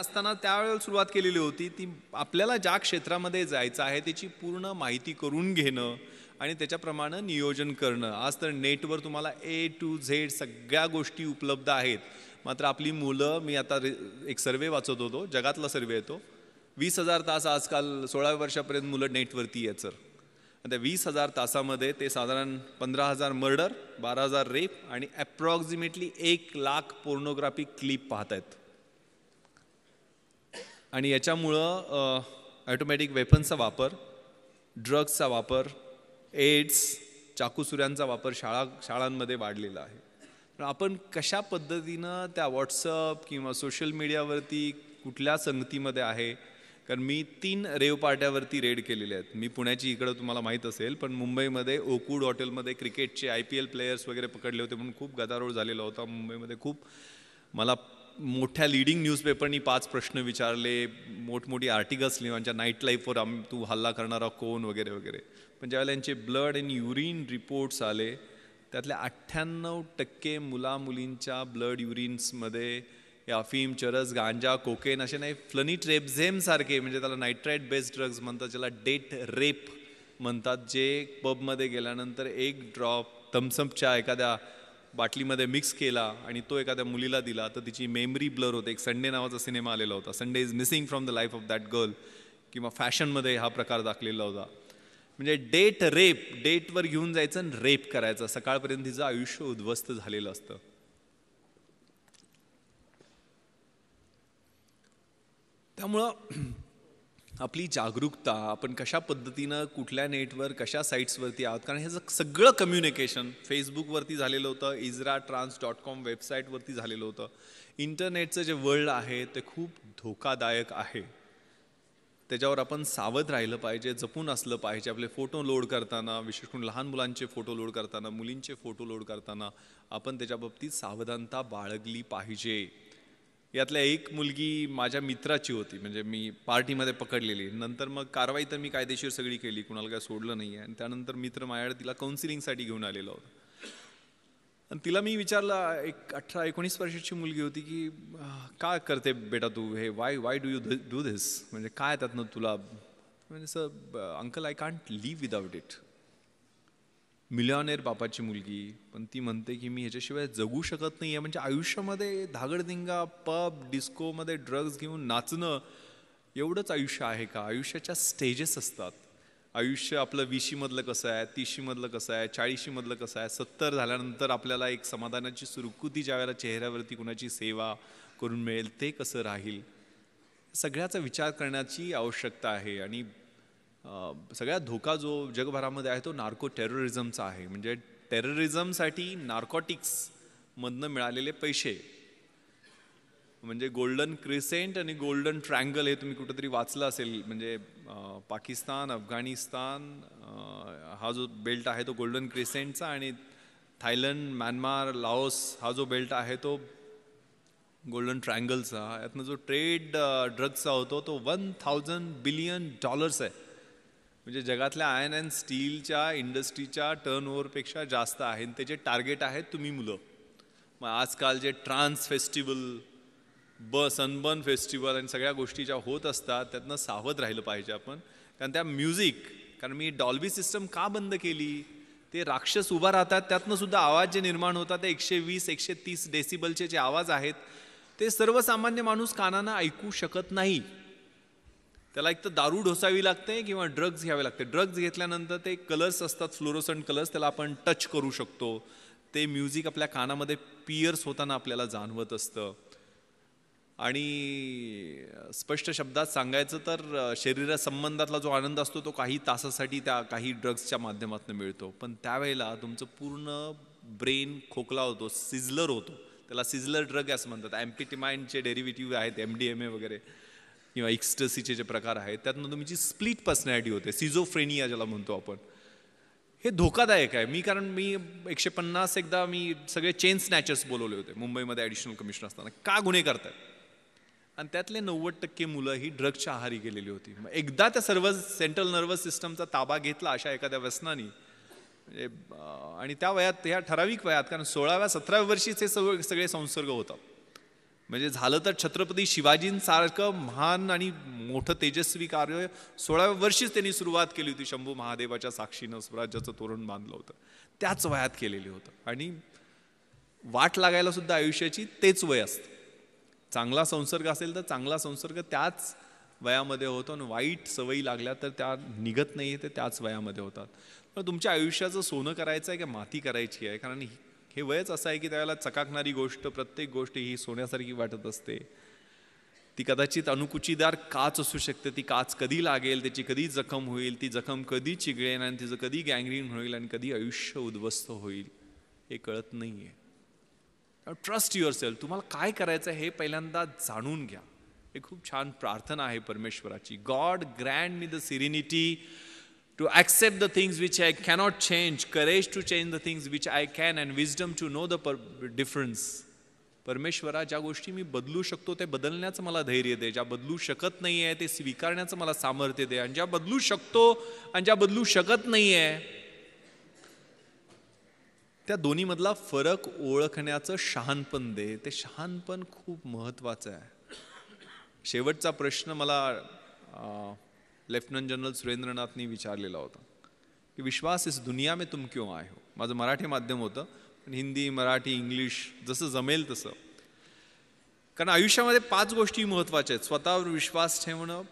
असताना त्यावेळेला सुरुवात केलेली होती ती आपल्याला ज्या क्षेत्रामध्ये जायचं आहे त्याची पूर्ण माहिती करून घेणं आणि त्याच्याप्रमाणे नियोजन करणं आज तर नेटवर तुम्हाला ए टू झेड सगळ्या गोष्टी उपलब्ध आहेत मात्र आपली मुलं मी आता एक सर्वे वाचत होतो जगातला सर्वे येतो वीस हजार तास आजकाल सोळा वर्षापर्यंत मुलं नेटवरती आहेत सर त्या वीस हजार तासामध्ये ते साधारण पंधरा हजार मर्डर बारा हजार रेप आणि ॲप्रॉक्झिमेटली एक लाख पोर्नोग्राफी क्लिप पाहत आहेत आणि याच्यामुळं ॲटोमॅटिक वेपन्सचा वापर ड्रग्सचा वापर एड्स चाकूसुऱ्यांचा वापर शाळा शाळांमध्ये वाढलेला आहे तर आपण कशा पद्धतीनं त्या व्हॉट्सअप किंवा सोशल मीडियावरती कुठल्या संगतीमध्ये आहे कारण मी तीन रेव पार्ट्यावरती रेड केलेले आहेत मी पुण्याची इकडं तुम्हाला माहीत असेल पण मुंबईमध्ये ओकूड हॉटेलमध्ये क्रिकेटचे आय पी एल प्लेयर्स वगैरे पकडले होते म्हणून खूप गदारोळ झालेला होता मुंबईमध्ये खूप मला मोठ्या लिडिंग न्यूजपेपरनी पाच प्रश्न विचारले मोठमोठी आर्टिकल्स लिहिले नाईट लाईफवर आम तू हल्ला करणारा कोण वगैरे वगैरे पण ज्यावेळेला त्यांचे ब्लड अँड युरिन रिपोर्ट्स आले त्यातल्या अठ्ठ्याण्णव टक्के मुलामुलींच्या ब्लड युरिन्समध्ये अफीम चरस गांजा कोकेन असे नाही सारखे म्हणजे त्याला नायट्राईट बेस्ड ड्रग्ज म्हणतात ज्याला डेट रेप म्हणतात जे पबमध्ये गेल्यानंतर एक ड्रॉप थम्सअपच्या एखाद्या बाटलीमध्ये मिक्स केला आणि तो एखाद्या मुलीला दिला तर तिची मेमरी ब्लर होते एक संडे नावाचा सिनेमा आलेला होता Sunday is missing from the life of that girl किंवा फॅशनमध्ये हा प्रकार दाखलेला होता म्हणजे डेट रेप डेटवर घेऊन जायचं आणि रेप करायचं सकाळपर्यंत तिचं आयुष्य उद्ध्वस्त झालेलं असतं त्यामुळं आपली जागरूकता आपण कशा पद्धतीनं कुठल्या नेटवर कशा साईट्सवरती आहोत कारण ह्याचं सगळं कम्युनिकेशन फेसबुकवरती झालेलं होतं इजरा ट्रान्स डॉट कॉम वेबसाईटवरती झालेलं होतं इंटरनेटचं जे वर्ल्ड आहे ते खूप धोकादायक आहे त्याच्यावर आपण सावध राहिलं पाहिजे जपून असलं पाहिजे आपले फोटो लोड करताना विशेष करून लहान मुलांचे फोटो लोड करताना मुलींचे फोटो लोड करताना आपण त्याच्या बाबतीत सावधानता बाळगली पाहिजे यातल्या एक मुलगी माझ्या मित्राची होती म्हणजे मी पार्टीमध्ये पकडलेली नंतर मग कारवाई तर मी कायदेशीर सगळी केली कुणाला काय सोडलं नाही आहे आणि त्यानंतर मित्र माझ्याकडे तिला काउन्सिलिंगसाठी घेऊन आलेला होता आणि तिला मी विचारला एक अठरा एकोणीस वर्षाची मुलगी होती की का करते बेटा तू हे why why do you do this म्हणजे काय ना तुला म्हणजे sir uncle I can't live without it millionaire बापाची मुलगी पण ती म्हणते की मी ह्याच्याशिवाय जगू शकत नाही आहे म्हणजे आयुष्यामध्ये धागडधिंगा पब डिस्कोमध्ये ड्रग्ज घेऊन नाचणं एवढंच आयुष्य आहे का आयुष्याच्या स्टेजेस असतात आयुष्य आपलं वीशीमधलं कसं आहे तीशीमधलं कसं आहे चाळीशीमधलं कसं आहे सत्तर झाल्यानंतर आपल्याला एक समाधानाची सुरकृती ज्या वेळेला चेहऱ्यावरती कुणाची सेवा करून मिळेल ते कसं राहील सगळ्याचा विचार करण्याची आवश्यकता आहे आणि सगळ्यात धोका जो जगभरामध्ये आहे तो नार्को टेररिझमचा आहे म्हणजे टेररिझमसाठी नार्कॉटिक्समधनं मिळालेले पैसे म्हणजे गोल्डन क्रिसेंट आणि गोल्डन ट्रँगल हे तुम्ही कुठंतरी वाचलं असेल म्हणजे पाकिस्तान अफगाणिस्तान हा जो बेल्ट आहे तो गोल्डन क्रिसेंटचा आणि थायलंड म्यानमार लाओस हा जो बेल्ट आहे तो गोल्डन ट्रँगलचा यातनं जो ट्रेड ड्रग्सचा होतो तो वन थाउजंड बिलियन डॉलर्स आहे म्हणजे जगातल्या आयर्न अँड स्टीलच्या इंडस्ट्रीच्या ओव्हरपेक्षा जास्त आहे त्याचे टार्गेट आहेत तुम्ही मुलं मग आजकाल जे ट्रान्स फेस्टिवल ब सनबर्न फेस्टिवल आणि सगळ्या गोष्टी ज्या होत असतात त्यातनं सावध राहिलं पाहिजे आपण कारण त्या म्युझिक कारण मी डॉल्बी सिस्टम का बंद केली ते राक्षस उभा राहतात त्यातनं सुद्धा आवाज जे निर्माण होतात ते एकशे वीस एकशे तीस डेसिबलचे जे आवाज आहेत ते सर्वसामान्य माणूस कानानं ऐकू शकत नाही त्याला एक तर दारू ढोसावी लागते किंवा ड्रग्ज घ्यावे लागते ड्रग्ज घेतल्यानंतर ते कलर्स असतात फ्लोरोसंट कलर्स त्याला आपण टच करू शकतो ते म्युझिक आपल्या कानामध्ये पियर्स होताना आपल्याला जाणवत असतं आणि स्पष्ट शब्दात सांगायचं तर शरीरासंबंधातला जो आनंद असतो तो काही तासासाठी त्या काही ड्रग्जच्या माध्यमातून मिळतो पण त्यावेळेला तुमचं पूर्ण ब्रेन खोकला होतो सिझलर होतो त्याला सिझलर ड्रग असं म्हणतात एम्पिटिमाइंडचे डेरिव्हेटिव्ह आहेत एम डी एम ए वगैरे किंवा एक्स्टसीचे जे प्रकार आहेत त्यातनं तुम्ही जी स्प्लिट पर्सनॅलिटी होते सिझोफ्रेनिया ज्याला म्हणतो आपण हे धोकादायक आहे मी कारण मी एकशे पन्नास एकदा मी सगळे चेन स्नॅचर्स बोलवले होते मुंबईमध्ये ॲडिशनल कमिशनर असताना का गुन्हे करतात आणि त्यातले नव्वद टक्के मुलं ही ड्रग्सच्या आहारी गेलेली होती मग एकदा त्या सर्व सेंट्रल नर्वस सिस्टमचा ताबा घेतला अशा एखाद्या व्यसनाने म्हणजे, आणि त्या वयात ह्या ठराविक वयात कारण सोळाव्या सतराव्या वर्षीच हे सगळे सगळे संसर्ग होतात म्हणजे झालं तर छत्रपती शिवाजींसारखं महान आणि मोठं तेजस्वी कार्य सोळाव्या वर्षीच त्यांनी सुरुवात केली होती शंभू महादेवाच्या साक्षीनं स्वराज्याचं तोरण बांधलं होतं त्याच वयात केलेले होतं आणि वाट लागायला सुद्धा आयुष्याची तेच वय असते चांगला संसर्ग असेल तर चांगला संसर्ग त्याच वयामध्ये होतो आणि वाईट सवयी लागल्या तर त्या निघत नाही आहे ते त्याच वयामध्ये होतात पण तुमच्या आयुष्याचं सोनं करायचं आहे का माती करायची आहे कारण हे वयच असं आहे की त्याला चकाकणारी गोष्ट प्रत्येक गोष्ट ही सोन्यासारखी वाटत असते ती कदाचित अनुकुचीदार काच असू शकते ती काच कधी लागेल त्याची कधी जखम होईल ती जखम कधी चिघळेल आणि तिचं कधी गँग्रीन होईल आणि कधी आयुष्य उद्ध्वस्त होईल हे कळत नाही आहे ट्रस्ट युअर सेल्फ तुम्हाला काय करायचं हे पहिल्यांदा जाणून घ्या हे खूप छान प्रार्थना आहे परमेश्वराची God grant me the serenity to accept the things which I cannot change, courage to change the things which I can, and wisdom to know the difference. परमेश्वरा ज्या गोष्टी मी बदलू शकतो ते बदलण्याचं मला धैर्य दे ज्या बदलू शकत नाही आहे ते स्वीकारण्याचं मला सामर्थ्य दे आणि ज्या बदलू शकतो आणि ज्या बदलू शकत नाही आहे त्या दोन्हीमधला फरक ओळखण्याचं शहाणपण दे ते शहाणपण खूप महत्त्वाचं आहे शेवटचा प्रश्न मला लेफ्टनंट जनरल सुरेंद्रनाथनी विचारलेला होता की विश्वास इस दुनिया में तुम क्यों आए हो माझं मराठी माध्यम होतं पण हिंदी मराठी इंग्लिश जसं जमेल तसं कारण आयुष्यामध्ये पाच गोष्टी महत्त्वाच्या आहेत स्वतःवर विश्वास ठेवणं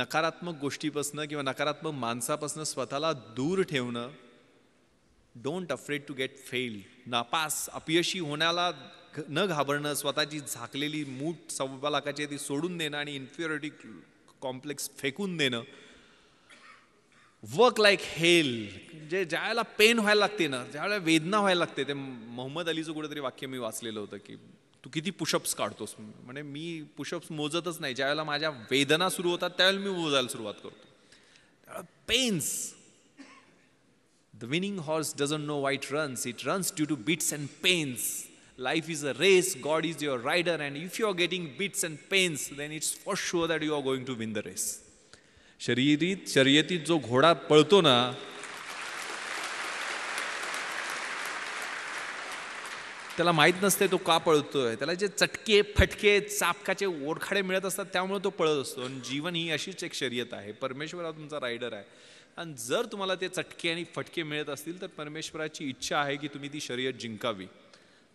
नकारात्मक गोष्टीपासनं किंवा नकारात्मक माणसापासनं स्वतःला दूर ठेवणं don't afraid to get fail नापास अपयशी होण्याला न घाबरणं स्वतःची झाकलेली मूठ सव्वा लाखाची ती सोडून देणं आणि इन्फिरिटी कॉम्प्लेक्स फेकून देणं वर्क लाईक हेल म्हणजे ज्यावेळेला पेन व्हायला लागते ना ज्यावेळेला वेदना व्हायला लागते ते मोहम्मद अलीचं कुठेतरी वाक्य मी वाचलेलं होतं की तू किती पुशअप्स काढतोस म्हणजे मी पुशअप्स मोजतच नाही ज्यावेळेला माझ्या वेदना सुरू होतात त्यावेळेला मी मोजायला सुरुवात करतो pains the winning horse doesn't know why runs it runs due to beats and pains Life is a race, God is your rider, and if you are getting bits and pains, then it's for sure that you are going to win the race. शरीरीत शर्यतीत जो घोडा पळतो ना त्याला माहीत नसते तो का पळतोय त्याला जे चटके फटके चापकाचे ओरखाडे मिळत असतात त्यामुळे तो पळत असतो आणि जीवन ही अशीच एक शर्यत आहे परमेश्वर हा तुमचा रायडर आहे आणि जर तुम्हाला ते चटके आणि फटके मिळत असतील तर परमेश्वराची इच्छा आहे की तुम्ही ती शर्यत जिंकावी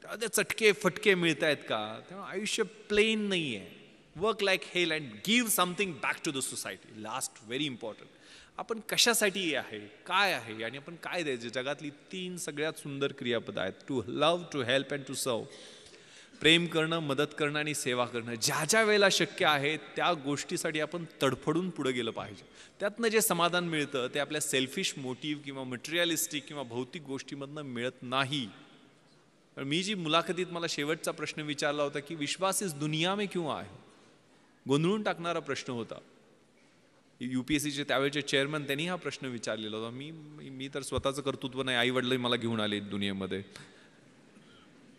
त्या चटके फटके मिळत आहेत का तेव्हा आयुष्य प्लेन नाही आहे work like hell and give something back to the society last very important आपण कशासाठी आहे काय आहे आणि आपण काय द्यायचे जगातली तीन सगळ्यात सुंदर क्रियापद आहेत to love to help and to serve प्रेम करणं मदत करणं आणि सेवा करणं ज्या ज्या वेळेला शक्य आहे त्या गोष्टीसाठी आपण तडफडून पुढे गेलं पाहिजे त्यातनं जे समाधान मिळतं ते आपल्या सेल्फिश मोटिव्ह किंवा मटेरियलिस्टिक किंवा भौतिक गोष्टीमधनं मिळत नाही मी जी मुलाखतीत मला शेवटचा प्रश्न विचारला होता की विश्वास दुनिया में क्यों आहे गोंधळून टाकणारा प्रश्न होता यू पी एस सीचे त्यावेळेचे चेअरमन त्यांनी हा प्रश्न विचारलेला होता मी मी तर स्वतःचं कर्तृत्व नाही आई वडील मला घेऊन आले दुनियेमध्ये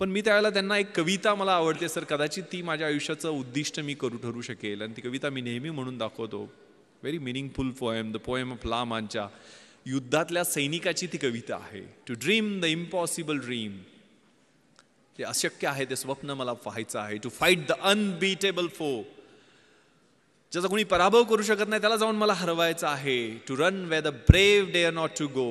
पण मी त्यावेळेला त्यांना एक कविता मला आवडते सर कदाचित ती माझ्या आयुष्याचं उद्दिष्ट मी करू ठरू शकेल आणि ती कविता मी नेहमी म्हणून दाखवतो very meaningful poem the poem of ला मांच्या युद्धातल्या सैनिकाची ती कविता आहे to dream the impossible dream ते अशक्य आहे ते स्वप्न मला पाहायचं आहे टू फाईट द अनबीटेबल फो ज्याचा कोणी पराभव करू शकत नाही त्याला जाऊन मला हरवायचं आहे to run where the brave dare not to go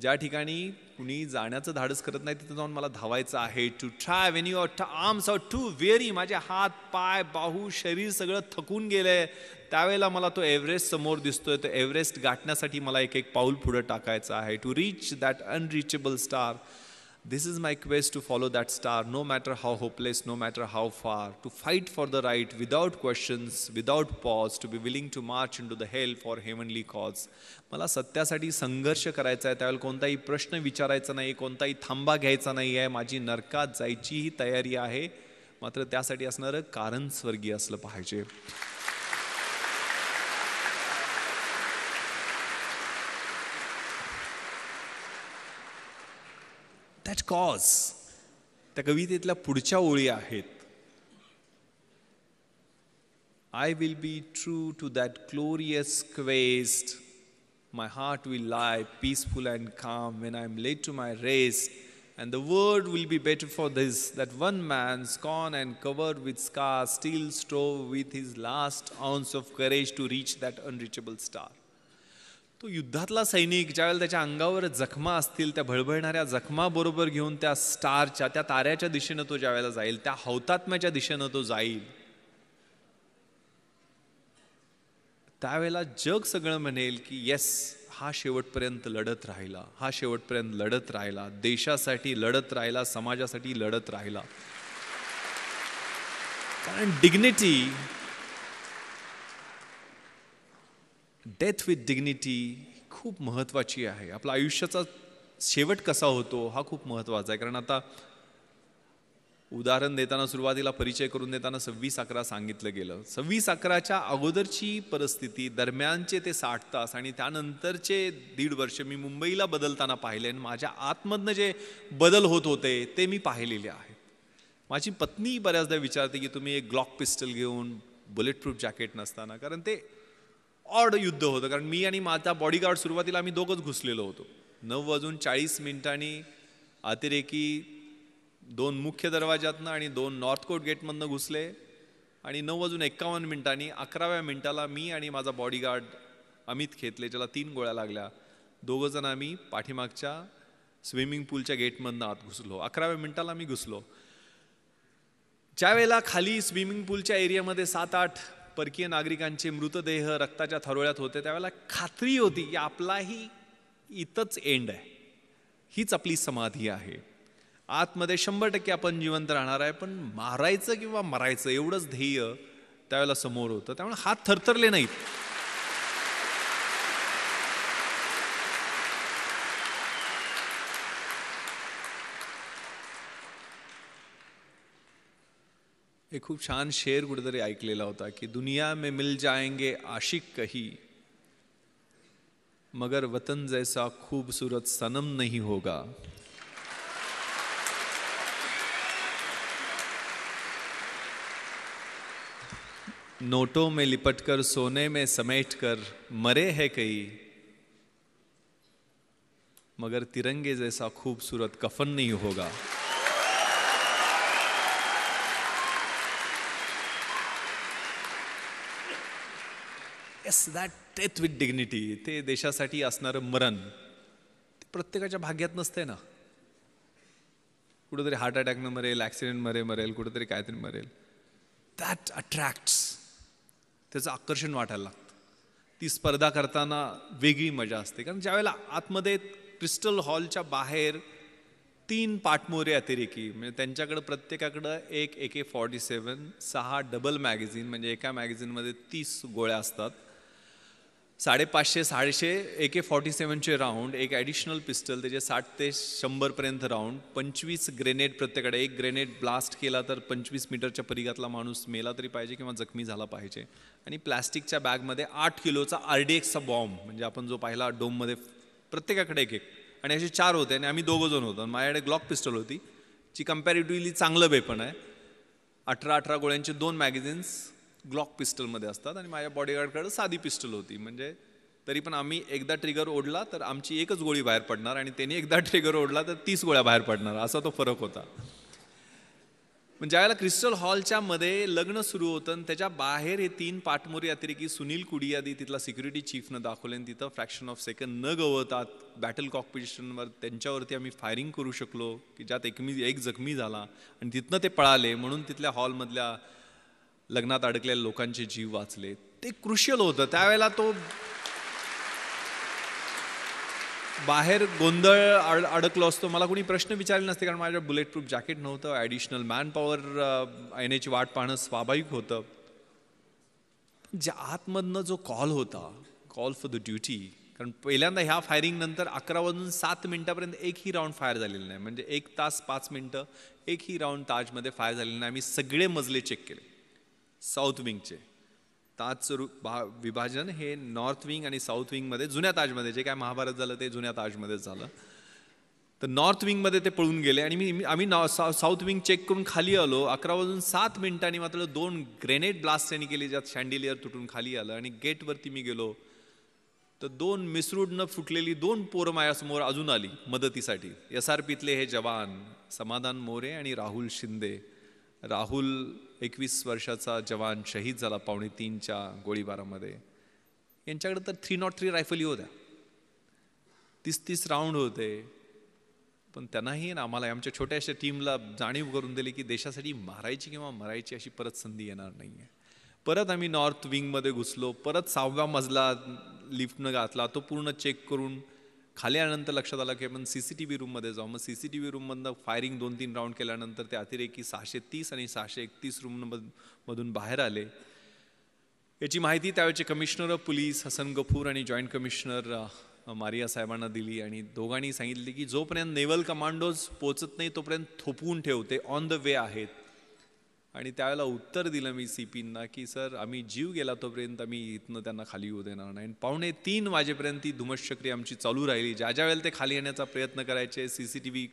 ज्या ठिकाणी कुणी जाण्याचं धाडस करत नाही तिथं जाऊन मला धावायचं आहे to try when your arms out to weary माझे हात पाय बाहू शरीर सगळं थकून गेलंय त्यावेळेला मला तो एव्हरेस्ट समोर दिसतोय तो एव्हरेस्ट गाठण्यासाठी मला एक एक पाऊल पुढे टाकायचं आहे to reach that unreachable star This is my quest to follow that star, no matter how hopeless, no matter how far, to fight for the right without questions, without pause, to be willing to march into the hell for heavenly cause. मला सत्यासाठी संघर्ष करायचा आहे त्यावेळेला कोणताही प्रश्न विचारायचा नाही कोणताही थांबा घ्यायचा नाही आहे माझी नरकात जायचीही तयारी आहे मात्र त्यासाठी असणारं कारण स्वर्गीय असलं पाहिजे दॅट कॉज त्या कवितेतल्या पुढच्या ओळी आहेत I will be true to that glorious quest. My heart will lie peaceful and calm when I am laid to my rest. And the world will be better for this that one man, scorned and covered with scars, still strove with his last ounce of courage to reach that unreachable star. तो युद्धातला सैनिक ज्यावेळेला त्याच्या अंगावर जखमा असतील त्या भळभळणाऱ्या जखमाबरोबर घेऊन त्या स्टारच्या त्या ताऱ्याच्या दिशेनं तो ज्यावेळेला जाईल त्या हौतात्म्याच्या दिशेनं तो जाईल त्यावेळेला जग सगळं म्हणेल की येस हा शेवटपर्यंत लढत राहिला हा शेवटपर्यंत लढत राहिला देशासाठी लढत राहिला समाजासाठी लढत राहिला कारण डिग्निटी डेथ विथ डिग्निटी खूप महत्त्वाची आहे आपला आयुष्याचा शेवट कसा होतो हा खूप महत्त्वाचा आहे कारण आता उदाहरण देताना सुरुवातीला परिचय करून देताना सव्वीस अकरा सांगितलं गेलं सव्वीस अकराच्या अगोदरची परिस्थिती दरम्यानचे ते साठ तास आणि त्यानंतरचे दीड वर्ष मी मुंबईला बदलताना पाहिले आणि माझ्या आतमधनं जे बदल होत होते ते मी पाहिलेले आहेत माझी पत्नी बऱ्याचदा विचारते की तुम्ही एक ग्लॉक पिस्टल घेऊन बुलेटप्रूफ जॅकेट नसताना कारण ते ऑड युद्ध होतं कारण मी आणि माझा बॉडीगार्ड सुरुवातीला आम्ही दोघंच घुसलेलो होतो नऊ वाजून चाळीस मिनिटांनी अतिरेकी दोन मुख्य दरवाज्यातनं आणि दोन नॉर्थ कोट गेटमधनं घुसले आणि नऊ वाजून एक्कावन्न मिनिटांनी अकराव्या मिनिटाला मी आणि माझा बॉडीगार्ड अमित खेतले ज्याला तीन गोळ्या लागल्या दोघं जण आम्ही पाठीमागच्या स्विमिंग पूलच्या गेटमधनं आत घुसलो अकराव्या मिनिटाला मी घुसलो ज्या वेळेला खाली स्विमिंग पूलच्या एरियामध्ये सात आठ परकीय नागरिकांचे मृतदेह रक्ताच्या थरोळ्यात होते त्यावेळेला खात्री होती की आपलाही इथंच एंड आहे हीच आपली समाधी आहे आतमध्ये शंभर टक्के आपण जिवंत राहणार आहे पण मारायचं किंवा मरायचं एवढंच ध्येय त्यावेळेला समोर होतं त्यामुळे हात थरथरले नाहीत एक खूब छान शेर कुठेतरी ऐकलेला होता की दुनिया में मिल जाएंगे आशिक कही मगर वतन जैसा खूबसूरत सनम नहीं होगा नोटों में लिपटकर सोने में समेटकर मरे है कई मगर तिरंगे जैसा खूबसूरत कफन नहीं होगा yes that death with dignity ते देशासाठी असणारं मरण ते प्रत्येकाच्या भाग्यात नसते ना कुठंतरी हार्ट अटॅकनं मरेल मरे मरेल कुठंतरी काहीतरी मरेल दॅट अट्रॅक्ट्स त्याचं आकर्षण वाटायला लागतं ती स्पर्धा करताना वेगळी मजा असते कारण ज्यावेळेला आतमध्ये क्रिस्टल हॉलच्या बाहेर तीन पाठमोरे अतिरेकी म्हणजे त्यांच्याकडं प्रत्येकाकडं एक ए के फॉर्टी सेवन सहा डबल मॅगझिन म्हणजे एका मॅगझिनमध्ये तीस गोळ्या असतात साडेपाचशे साडेशे ए के फॉर्टी सेवनचे राऊंड एक ॲडिशनल पिस्टल त्याचे साठ ते शंभरपर्यंत राऊंड पंचवीस ग्रेनेड प्रत्येकाकडे एक ग्रेनेड ब्लास्ट केला तर पंचवीस मीटरच्या परिघातला माणूस मेला तरी पाहिजे किंवा जखमी झाला पाहिजे आणि प्लॅस्टिकच्या बॅगमध्ये आठ किलोचा आर डी एक्सचा बॉम्ब म्हणजे आपण जो पाहिला डोममध्ये प्रत्येकाकडे एक एक आणि असे चार होते आणि आम्ही दोघं जण होतो माझ्याकडे ग्लॉक पिस्टल होती जी कम्पॅरेटिव्हली चांगलं वेपन आहे अठरा अठरा गोळ्यांचे दोन मॅगझिन्स ग्लॉक पिस्टलमध्ये असतात आणि माझ्या बॉडीगार्डकडं साधी पिस्टल होती म्हणजे तरी पण आम्ही एकदा ट्रिगर ओढला तर आमची एकच गोळी बाहेर पडणार आणि त्यांनी एकदा ट्रिगर ओढला तर तीस गोळ्या बाहेर पडणार असा तो फरक होता पण वेळेला क्रिस्टल हॉलच्या मध्ये लग्न सुरू होतं आणि त्याच्या बाहेर हे तीन पाठमोरी अतिरेकी सुनील कुडियादी तिथला सिक्युरिटी चीफनं दाखवले आणि तिथं फ्रॅक्शन ऑफ सेकंड न गवतात बॅटल कॉम्पिटिशनवर त्यांच्यावरती आम्ही फायरिंग करू शकलो की ज्यात एकमी एक जखमी झाला आणि तिथनं ते पळाले म्हणून तिथल्या हॉलमधल्या लग्नात अडकलेल्या लोकांचे जीव वाचले ते क्रुशियल होतं त्यावेळेला तो बाहेर गोंधळ अड अडकलो असतो मला कोणी प्रश्न विचारले नसते कारण माझ्या बुलेट प्रूफ जॅकेट नव्हतं ॲडिशनल मॅन पॉवर येण्याची वाट पाहणं स्वाभाविक होतं ज्या आतमधनं जो कॉल होता कॉल फॉर द ड्युटी कारण पहिल्यांदा ह्या फायरिंगनंतर अकरा वाजून सात मिनटापर्यंत एकही राऊंड फायर झालेला नाही म्हणजे एक तास पाच मिनटं एकही राऊंड ताजमध्ये फायर झालेलं नाही आम्ही सगळे मजले चेक केले साऊथ विंगचे ताज भा विभाजन हे नॉर्थ विंग आणि साऊथ विंगमध्ये जुन्या ताजमध्ये जे काय महाभारत झालं ते जुन्या ताजमध्ये झालं तर नॉर्थ विंगमध्ये ते पळून गेले आणि मी आम्ही नॉ साऊथ विंग चेक करून खाली आलो अकरा वाजून सात मिनिटांनी मात्र दोन ग्रेनेड ब्लास्ट त्यांनी केले ज्यात शँडिलियर तुटून खाली आलं आणि गेटवरती मी गेलो तर दोन मिसरूडनं फुटलेली दोन पोरं माझ्यासमोर अजून आली मदतीसाठी एस आर पीतले हे जवान समाधान मोरे आणि राहुल शिंदे राहुल एकवीस वर्षाचा जवान शहीद झाला पावणे तीनच्या गोळीबारामध्ये यांच्याकडे तर थ्री नॉट थ्री रायफली होत्या तीस तीस राऊंड होते पण त्यांनाही ना आम्हाला आमच्या छोट्याशा टीमला जाणीव करून दिली की देशासाठी मारायची किंवा मरायची अशी परत संधी येणार नाही आहे परत आम्ही नॉर्थ विंगमध्ये घुसलो परत सहाव्या मजला लिफ्टनं घातला तो पूर्ण चेक करून खाली आल्यानंतर लक्षात आलं की आपण सी सी टी व्ही रूममध्ये जाऊ मग सी सी टी व्ही रूममधनं फायरिंग दोन तीन राऊंड केल्यानंतर ते अतिरेकी सहाशे तीस आणि सहाशे एकतीस रूम मधून बाहेर आले याची माहिती त्यावेळेचे commissioner of police Hasan Gafoor आणि जॉईंट कमिशनर मारिया साहेबांना दिली आणि दोघांनी सांगितले की जोपर्यंत नेव्हल कमांडोज पोचत नाही तोपर्यंत थोपवून ठेवते ऑन द वे आहेत आणि त्यावेळेला उत्तर दिलं मी सी पींना की सर आम्ही जीव गेला तोपर्यंत आम्ही इथनं त्यांना खाली येऊ देणार नाही आणि पावणे तीन वाजेपर्यंत ती धुमश्चक्री आमची चालू राहिली ज्या ज्या वेळेला ते खाली येण्याचा प्रयत्न करायचे सी सी टी व्ही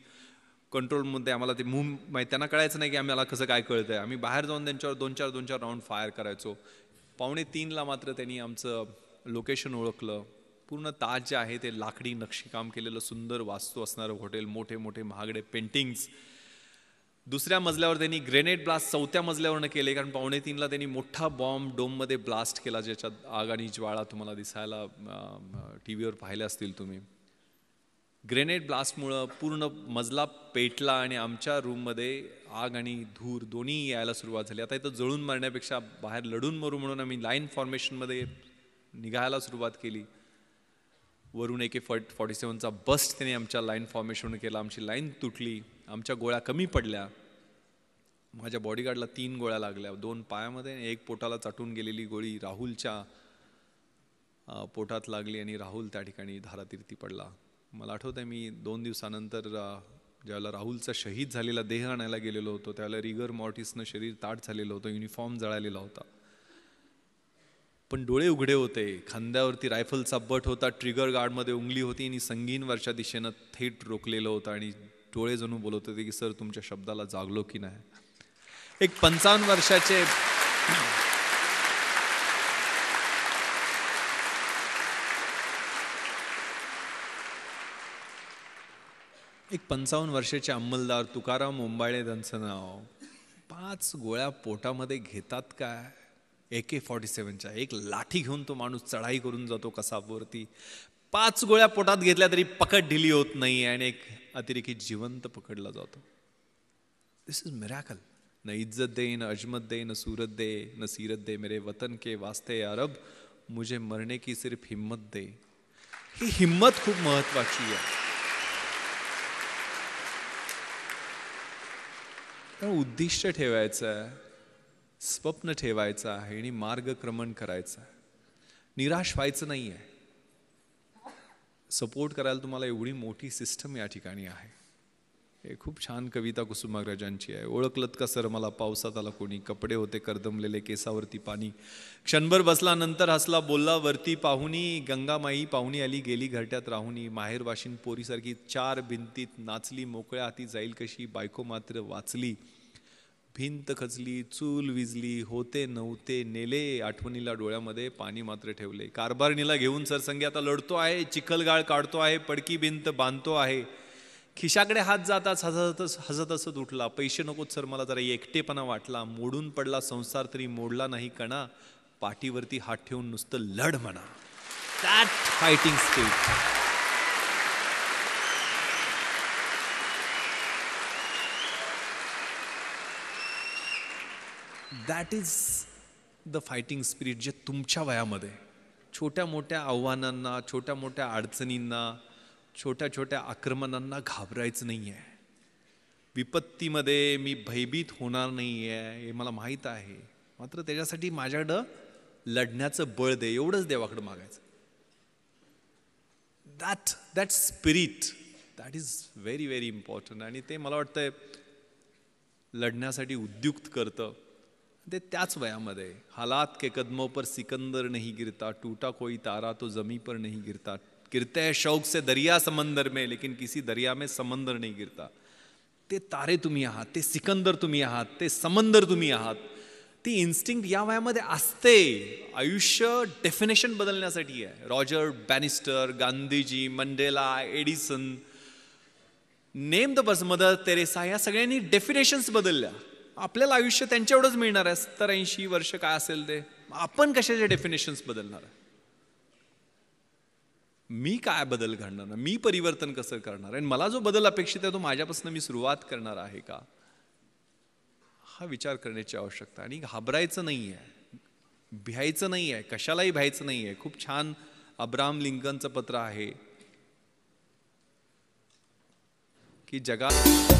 कंट्रोलमध्ये आम्हाला ते माहिती म्हणजे त्यांना कळायचं नाही की आम्हाला कसं काय कळतं आहे आम्ही बाहेर जाऊन त्यांच्यावर दोन चार दोन चार राऊंड फायर करायचो पावणे तीनला मात्र त्यांनी आमचं लोकेशन ओळखलं पूर्ण ताज जे आहे ते लाकडी नक्षीकाम केलेलं सुंदर वास्तू असणारं हॉटेल मोठे मोठे महागडे पेंटिंग्स दुसऱ्या मजल्यावर त्यांनी ग्रेनेड ब्लास्ट चौथ्या मजल्यावरनं केले कारण पावणे तीनला त्यांनी मोठा बॉम्ब डोममध्ये ब्लास्ट केला ज्याच्यात आग आणि ज्वाळा तुम्हाला दिसायला टी व्हीवर पाहिल्या असतील तुम्ही ग्रेनेड ब्लास्टमुळं पूर्ण मजला पेटला आणि आमच्या रूममध्ये आग आणि धूर दोन्ही यायला सुरुवात झाली आता इथं जळून मारण्यापेक्षा बाहेर लढून मरू म्हणून आम्ही लाईन फॉर्मेशनमध्ये निघायला सुरुवात केली वरून एके फट फॉर्टी सेवनचा बस्ट त्याने आमच्या लाईन फॉर्मेशन केला आमची लाईन तुटली आमच्या गोळ्या कमी पडल्या माझ्या बॉडीगार्डला तीन गोळ्या लागल्या दोन पायामध्ये एक पोटाला चाटून गेलेली गोळी राहुलच्या पोटात लागली आणि राहुल त्या ठिकाणी धारातीर्थी पडला मला आठवत आहे मी दोन दिवसानंतर ज्यावेळेला राहुलचा शहीद झालेला देह आणायला गेलेलो होतो त्यावेळेला रिगर मॉर्टिसनं शरीर ताट झालेलं होतं युनिफॉर्म जळालेला होता पण डोळे उघडे होते खांद्यावरती रायफलचा बट होता ट्रिगर गार्डमध्ये उंगली होती आणि संगीन वरच्या दिशेनं थेट रोखलेलं होतं आणि डोळे जणू बोलत होते की सर तुमच्या शब्दाला जागलो की नाही एक पंचावन्न वर्षाचे एक पंचावन्न वर्षाचे अंमलदार तुकाराम मुंबाळे त्यांचं नाव पाच गोळ्या पोटामध्ये घेतात काय ए के फॉर्टी सेवनच्या एक लाठी घेऊन तो माणूस चढाई करून जातो कसावरती पाच गोळ्या पोटात घेतल्या तरी पकड ढिली होत नाही आणि एक अतिरेकी जिवंत पकडला जातो दिस इज मिरॅकल न इज्जत दे न अजमत दे न सूरत दे न सीरत दे मेरे वतन के वास्ते अरब मुझे मरने की सिर्फ हिम्मत दे ही हिम्मत खूप महत्वाची आहे उद्दिष्ट ठेवायचं आहे स्वप्न ठेवायचं आहे आणि मार्गक्रमण करायचं आहे निराश व्हायचं नाही आहे सपोर्ट करायला तुम्हाला एवढी मोठी सिस्टम या ठिकाणी आहे हे खूप छान कविता कुसुमाग्रजांची आहे ओळखलत का सर मला पावसात आला कोणी कपडे होते करदमलेले केसावरती पाणी क्षणभर बसला नंतर हसला बोलला वरती पाहुणी गंगामाई पाहुणी आली गेली घरट्यात राहुनी माहेर वाशिन पोरीसारखी चार भिंतीत नाचली मोकळ्या हाती जाईल कशी बायको मात्र वाचली भिंत खचली चूल विजली होते नव्हते नेले आठवणीला डोळ्यामध्ये पाणी मात्र ठेवले कारभारणीला घेऊन सरसंगी आता लढतो आहे चिखलगाळ काढतो आहे पडकी भिंत बांधतो आहे खिशाकडे हात जाताच हजत हजत असत उठला पैसे नकोत सर मला जरा एकटेपणा वाटला मोडून पडला संसार तरी मोडला नाही कणा पाठीवरती हात ठेवून नुसतं लढ म्हणा that fighting spirit that is the fighting spirit जे तुमच्या वयामध्ये छोट्या मोठ्या आव्हानांना छोट्या मोठ्या अडचणींना छोट्या छोट्या आक्रमणांना घाबरायचं नाही आहे विपत्तीमध्ये मी भयभीत होणार नाही आहे हे मला माहीत आहे मात्र त्याच्यासाठी माझ्याकडं लढण्याचं बळ दे एवढंच देवाकडं मागायचं that that spirit that is very very important आणि ते मला वाटतंय लढण्यासाठी उद्युक्त करतं ते त्याच वयामध्ये हालात के कदमों सिकंदर नाही गिरता टूटा कोई तारा तो जमी पर नाही गिरता गिरते हैं शौक से दरिया समंदर में लेकिन किसी दरिया में समंदर नाही गिरता ते तारे तुम्ही आहात ते सिकंदर तुम्ही आहात ते समंदर तुम्ही आहात ती इन्स्टिंक्ट या वयामध्ये असते आयुष्य डेफिनेशन बदलण्यासाठी आहे Roger Bannister Gandhiji Mandela Edison name the बस मदर तेरेसा या सगळ्यांनी डेफिनेशन्स बदलल्या आपल्याला आयुष्य त्यांच्या एवढंच मिळणार आहे सत्तर ऐंशी वर्ष काय असेल ते आपण कशाचे डेफिनेशन्स बदलणार मी काय बदल घडणार मी परिवर्तन कसं करणार आणि मला जो बदल अपेक्षित आहे तो माझ्यापासून मी सुरुवात करणार आहे का हा विचार करण्याची आवश्यकता आणि घाबरायचं नाही आहे भ्यायचं नाही आहे कशालाही भ्यायचं नाही आहे खूप छान अब्राम लिंकनचं पत्र आहे की जगात